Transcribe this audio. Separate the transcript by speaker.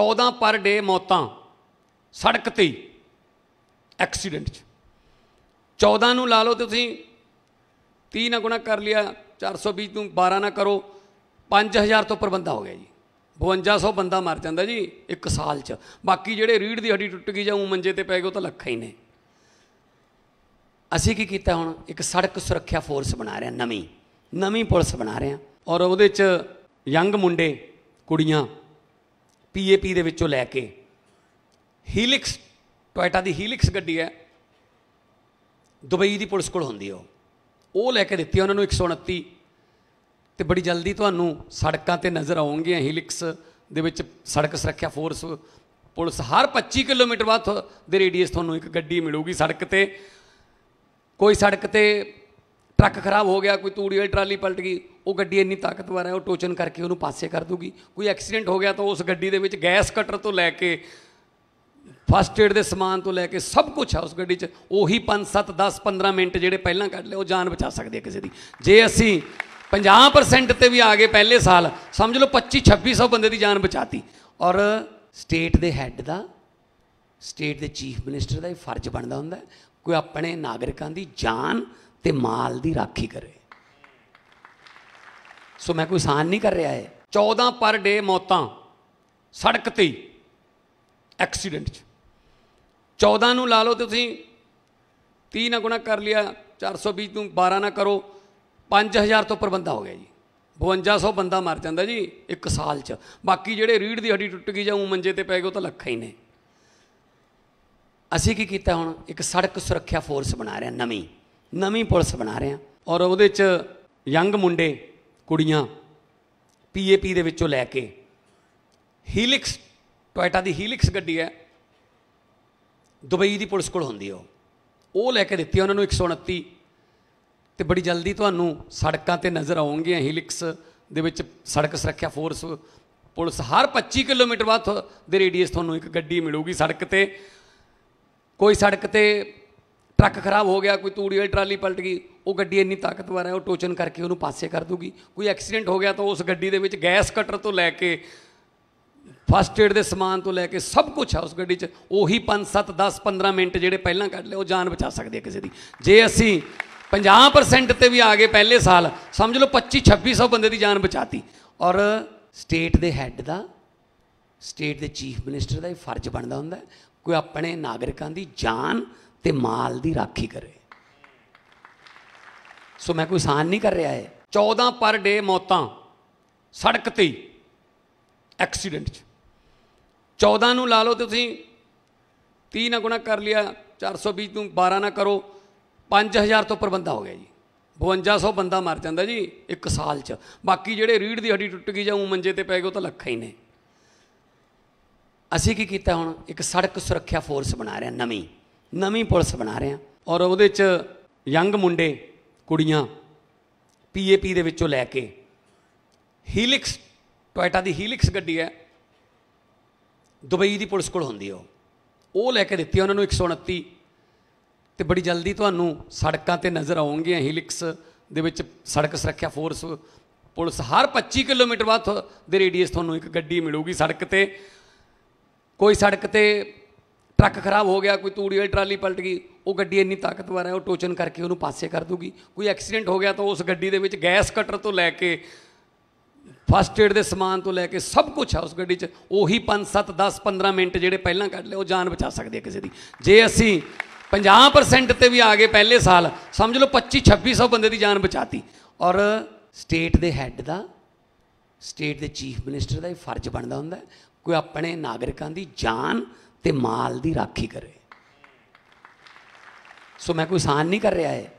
Speaker 1: 14 ਪਰ ਡੇ ਮੌਤਾਂ ਸੜਕ ਤੇ ਐਕਸੀਡੈਂਟ 'ਚ 14 ਨੂੰ ਲਾ ਲਓ ਤੁਸੀਂ 30 ਨਾਲ ਗੁਣਾ ਕਰ ਲਿਆ 420 ਨੂੰ 12 ਨਾਲ ਕਰੋ 5000 ਤੋਂ ਉੱਪਰ ਬੰਦਾ ਹੋ ਗਿਆ ਜੀ 5200 ਬੰਦਾ ਮਰ ਜਾਂਦਾ ਜੀ ਇੱਕ ਸਾਲ 'ਚ ਬਾਕੀ ਜਿਹੜੇ ਰੀੜ ਦੀ ਹੱਡੀ ਟੁੱਟ ਗਈ ਜਾਂ ਉਹ ਮੰਜੇ ਤੇ ਪੈ ਗਏ ਉਹ ਤਾਂ ਲੱਖਾਂ ਹੀ ਨੇ ਅਸੀਂ ਕੀ ਕੀਤਾ ਹੁਣ ਇੱਕ ਸੜਕ ਸੁਰੱਖਿਆ ਫੋਰਸ ਬਣਾ ਰਹੇ ਨਵੀਂ ਨਵੀਂ ਪੁਲਿਸ ਬਣਾ ਰਹੇ ਔਰ ਉਹਦੇ 'ਚ ਯੰਗ ਮੁੰਡੇ ਕੁੜੀਆਂ ਪੀਏਪੀ ਦੇ ਵਿੱਚੋਂ ਲੈ ਕੇ ਹੀਲਿਕਸ ਟੋਇਟਾ ਦੀ ਹੀਲਿਕਸ ਗੱਡੀ ਹੈ ਦੁਬਈ ਦੀ ਪੁਲਿਸ ਕੋਲ ਹੁੰਦੀ ਉਹ ਉਹ ਲੈ ਕੇ ਦਿੱਤੀ ਉਹਨਾਂ ਨੂੰ 129 ਤੇ ਬੜੀ ਜਲਦੀ ਤੁਹਾਨੂੰ ਸੜਕਾਂ ਤੇ ਨਜ਼ਰ ਆਉਂਗੀਆਂ ਹੀਲਿਕਸ ਦੇ ਵਿੱਚ ਸੜਕ ਸੁਰੱਖਿਆ ਫੋਰਸ ਪੁਲਿਸ ਹਰ 25 ਕਿਲੋਮੀਟਰ ਬਾਅਦ ਦੇ ਰੇਡੀਅਸ ਤੁਹਾਨੂੰ ਇੱਕ ਗੱਡੀ ਮਿਲੂਗੀ ਸੜਕ ਤੇ ਕੋਈ ਸੜਕ ਤੇ ਟਰੱਕ ਖਰਾਬ ਹੋ ਗਿਆ ਕੋਈ ਤੂੜੀ ਵਾਲੀ ਟਰਾਲੀ ਪਲਟ ਗਈ ਉਹ ਗੱਡੀ ਇੰਨੀ ਤਾਕਤਵਰ ਹੈ ਉਹ ਟੋਚਨ ਕਰਕੇ ਉਹਨੂੰ ਪਾਸੇ ਕਰ ਦੂਗੀ ਕੋਈ ਐਕਸੀਡੈਂਟ ਹੋ ਗਿਆ ਤਾਂ ਉਸ ਗੱਡੀ ਦੇ ਵਿੱਚ ਗੈਸ ਕਟਰ ਤੋਂ ਲੈ ਕੇ ਫਸਟ ਏਡ ਦੇ ਸਮਾਨ ਤੋਂ ਲੈ ਕੇ ਸਭ ਕੁਝ ਹੈ ਉਸ ਗੱਡੀ 'ਚ ਉਹੀ 5 7 10 15 ਮਿੰਟ ਜਿਹੜੇ ਪਹਿਲਾਂ ਕੱਢ ਲਿਆ ਉਹ ਜਾਨ ਬਚਾ ਸਕਦੇ ਕਿਸੇ ਦੀ ਜੇ ਅਸੀਂ 50% ਤੇ ਵੀ ਆ ਗਏ ਪਹਿਲੇ ਸਾਲ ਸਮਝ ਲਓ 25 2600 ਬੰਦੇ ਦੀ ਜਾਨ ਬਚਾਤੀ ਔਰ ਸਟੇਟ ਦੇ ਹੈੱਡ ਦਾ ਸਟੇਟ ਦੇ ਚੀਫ ਮਿਨਿਸਟਰ ਦਾ ਇਹ ਫਰਜ਼ ਬਣਦਾ ਹੁੰਦਾ ਕੋਈ ਆਪਣੇ ਨਾਗਰਿਕਾਂ ਦੀ ਜਾਨ ਤੇ ਮਾਲ ਦੀ ਰਾਖੀ ਕਰੇ ਸੋ ਮੈਂ ਕੋਈ ਸਾਨ ਨਹੀਂ ਕਰ ਰਿਹਾ ਹੈ 14 ਪਰ ਡੇ ਮੌਤਾਂ ਸੜਕ ਤੇ ਐਕਸੀਡੈਂਟ 'ਚ 14 ਨੂੰ ਲਾ ਲਓ ਤੁਸੀਂ 30 ਨਾਲ ਗੁਣਾ ਕਰ ਲਿਆ 420 ਨੂੰ 12 ਨਾਲ ਕਰੋ 5000 ਤੋਂ ਉੱਪਰ ਬੰਦਾ ਹੋ ਗਿਆ ਜੀ 5200 ਬੰਦਾ ਮਰ ਜਾਂਦਾ ਜੀ ਇੱਕ ਸਾਲ 'ਚ ਬਾਕੀ ਜਿਹੜੇ ਰੀੜ ਦੀ ਹੱਡੀ ਟੁੱਟ ਗਈ ਜਾਂ ਉਹ ਮੰਜੇ ਤੇ ਪੈ ਗਏ ਉਹ ਤਾਂ ਲੱਖਾਂ ਹੀ ਨੇ ਅਸੀਂ ਕੀ ਕੀਤਾ ਹੁਣ ਇੱਕ ਸੜਕ ਸੁਰੱਖਿਆ ਫੋਰਸ ਬਣਾ ਰਹੇ ਨਵੀਂ ਨਵੀਂ ਪੁਲਿਸ ਬਣਾ ਰਹੇ ਔਰ ਉਹਦੇ 'ਚ ਯੰਗ ਮੁੰਡੇ ਕੁੜੀਆਂ ਪੀਏਪੀ ਦੇ ਵਿੱਚੋਂ ਲੈ ਕੇ ਹੀਲਿਕਸ ਟੋਇਟਾ ਦੀ ਹੀਲਿਕਸ ਗੱਡੀ ਹੈ ਦੁਬਈ ਦੀ ਪੁਲਿਸ ਕੋਲ ਹੁੰਦੀ ਉਹ ਉਹ ਲੈ ਕੇ ਦਿੱਤੀ ਉਹਨਾਂ ਨੂੰ 129 ਤੇ ਬੜੀ ਜਲਦੀ ਤੁਹਾਨੂੰ ਸੜਕਾਂ ਤੇ ਨਜ਼ਰ ਆਉਣਗੇ ਹੀਲਿਕਸ ਦੇ ਵਿੱਚ ਸੜਕ ਸੁਰੱਖਿਆ ਫੋਰਸ ਪੁਲਿਸ ਹਰ 25 ਕਿਲੋਮੀਟਰ ਬਾਅਦ ਦੇ ਰੇਡੀਅਸ ਤੁਹਾਨੂੰ ਇੱਕ ਗੱਡੀ ਮਿਲੂਗੀ ਸੜਕ ਤੇ ਕੋਈ ਸੜਕ ਤੇ ਟਰੱਕ ਖਰਾਬ ਹੋ ਗਿਆ ਕੋਈ ਤੂੜੀ ਵਾਲੀ ਟਰਾਲੀ ਪਲਟ ਗਈ ਉਹ ਗੱਡੀ ਇੰਨੀ ਤਾਕਤਵਰ ਹੈ ਉਹ ਟੋਚਨ ਕਰਕੇ ਉਹਨੂੰ ਪਾਸੇ ਕਰ ਦੂਗੀ ਕੋਈ ਐਕਸੀਡੈਂਟ ਹੋ ਗਿਆ ਤਾਂ ਉਸ ਗੱਡੀ ਦੇ ਵਿੱਚ ਗੈਸ ਕਟਰ ਤੋਂ ਲੈ ਕੇ ਫਸਟ ਏਡ ਦੇ ਸਮਾਨ ਤੋਂ ਲੈ ਕੇ ਸਭ ਕੁਝ ਹੈ ਉਸ ਗੱਡੀ 'ਚ ਉਹੀ 5 7 10 15 ਮਿੰਟ ਜਿਹੜੇ ਪਹਿਲਾਂ ਕੱਢ ਲਿਆ ਉਹ ਜਾਨ ਬਚਾ ਸਕਦੇ ਕਿਸੇ ਦੀ ਜੇ ਅਸੀਂ 50% ਤੇ ਵੀ ਆ ਗਏ ਪਹਿਲੇ ਸਾਲ ਸਮਝ ਲਓ 25 2600 ਬੰਦੇ ਦੀ ਜਾਨ ਬਚਾਤੀ ਔਰ ਸਟੇਟ ਦੇ ਹੈੱਡ ਦਾ ਸਟੇਟ ਦੇ ਚੀਫ ਮਿਨਿਸਟਰ ਦਾ ਇਹ ਫਰਜ਼ ਬਣਦਾ ਹੁੰਦਾ ਕੋਈ ਆਪਣੇ ਨਾਗਰਿਕਾਂ ਦੀ ਜਾਨ ਤੇ ਮਾਲ ਦੀ ਰਾਖੀ ਕਰੇ ਸੋ ਮੈਂ ਕੋਈ ਸਾਨ ਨਹੀਂ ਕਰ ਰਿਹਾ ਹੈ 14 ਪਰ ਡੇ ਮੌਤਾਂ ਸੜਕ ਤੇ ਐਕਸੀਡੈਂਟ 'ਚ 14 ਨੂੰ ਲਾ ਲਓ ਤੁਸੀਂ 30 ਨਾਲ ਗੁਣਾ ਕਰ ਲਿਆ 420 ਨੂੰ 12 ਨਾਲ ਕਰੋ 5000 ਤੋਂ ਉੱਪਰ ਬੰਦਾ ਹੋ ਗਿਆ ਜੀ 5200 ਬੰਦਾ ਮਰ ਜਾਂਦਾ ਜੀ ਇੱਕ ਸਾਲ 'ਚ ਬਾਕੀ ਜਿਹੜੇ ਰੀੜ ਦੀ ਹੱਡੀ ਟੁੱਟ ਗਈ ਜਾਂ ਉਹ ਮੰਜੇ ਤੇ ਪੈ ਗਏ ਉਹ ਤਾਂ ਲੱਖਾਂ ਹੀ ਨੇ ਅਸੀਂ ਕੀ ਕੀਤਾ ਹੁਣ ਇੱਕ ਸੜਕ ਸੁਰੱਖਿਆ ਫੋਰਸ ਬਣਾ ਰਹੇ ਨਵੀਂ ਨਵੀਂ ਪੁਲਿਸ ਬਣਾ ਰਹੇ ਔਰ ਉਹਦੇ 'ਚ ਯੰਗ ਮੁੰਡੇ ਕੁੜੀਆਂ ਪੀਏਪੀ ਦੇ ਵਿੱਚੋਂ ਲੈ ਕੇ ਹੀਲਿਕਸ ਟੋਇਟਾ ਦੀ ਹੀਲਿਕਸ ਗੱਡੀ ਹੈ ਦੁਬਈ ਦੀ ਪੁਲਿਸ ਕੋਲ ਹੁੰਦੀ ਉਹ ਉਹ ਲੈ ਕੇ ਦਿੱਤੀ ਉਹਨਾਂ ਨੂੰ 129 ਤੇ ਬੜੀ ਜਲਦੀ ਤੁਹਾਨੂੰ ਸੜਕਾਂ ਤੇ ਨਜ਼ਰ ਆਉਣਗੇ ਹੀਲਿਕਸ ਦੇ ਵਿੱਚ ਸੜਕ ਸੁਰੱਖਿਆ ਫੋਰਸ ਪੁਲਿਸ ਹਰ 25 ਕਿਲੋਮੀਟਰ ਬਾਅਦ ਦੇ ਰੇਡੀਅਸ ਤੁਹਾਨੂੰ ਇੱਕ ਗੱਡੀ ਮਿਲੂਗੀ ਸੜਕ ਤੇ ਕੋਈ ਸੜਕ ਤੇ ਟਰੱਕ ਖਰਾਬ ਹੋ ਗਿਆ ਕੋਈ ਤੂੜੀ ਵਾਲੀ ਟਰਾਲੀ ਪਲਟ ਗਈ ਉਹ ਗੱਡੀ ਇੰਨੀ ਤਾਕਤਵਰ ਹੈ ਉਹ ਟੋਚਨ ਕਰਕੇ ਉਹਨੂੰ ਪਾਸੇ ਕਰ ਦੂਗੀ ਕੋਈ ਐਕਸੀਡੈਂਟ ਹੋ ਗਿਆ ਤਾਂ ਉਸ ਗੱਡੀ ਦੇ ਵਿੱਚ ਗੈਸ ਕਟਰ ਤੋਂ ਲੈ ਕੇ ਫਸਟ ਏਡ ਦੇ ਸਮਾਨ ਤੋਂ ਲੈ ਕੇ ਸਭ ਕੁਝ ਹੈ ਉਸ ਗੱਡੀ 'ਚ ਉਹੀ 5 7 10 15 ਮਿੰਟ ਜਿਹੜੇ ਪਹਿਲਾਂ ਕੱਢ ਲਿਆ ਉਹ ਜਾਨ ਬਚਾ ਸਕਦੇ ਆ ਕਿਸੇ ਦੀ ਜੇ ਅਸੀਂ 50% ਤੇ ਵੀ ਆ ਗਏ ਪਹਿਲੇ ਸਾਲ ਸਮਝ ਲਓ 25 2600 ਬੰਦੇ ਦੀ ਜਾਨ ਬਚਾਤੀ ਔਰ ਸਟੇਟ ਦੇ ਹੈੱਡ ਦਾ ਸਟੇਟ ਦੇ ਚੀਫ ਮਿਨਿਸਟਰ ਦਾ ਇਹ ਫਰਜ਼ ਬਣਦਾ ਹੁੰਦਾ ਕੋਈ ਆਪਣੇ ਨਾਗਰਿਕਾਂ ਦੀ ਜਾਨ ਤੇ ਮਾਲ ਦੀ ਰਾਖੀ ਕਰੇ ਸੋ ਮੈਂ ਕੋਈ ਸਾਨ ਨਹੀਂ ਕਰ ਰਿਹਾ ਹੈ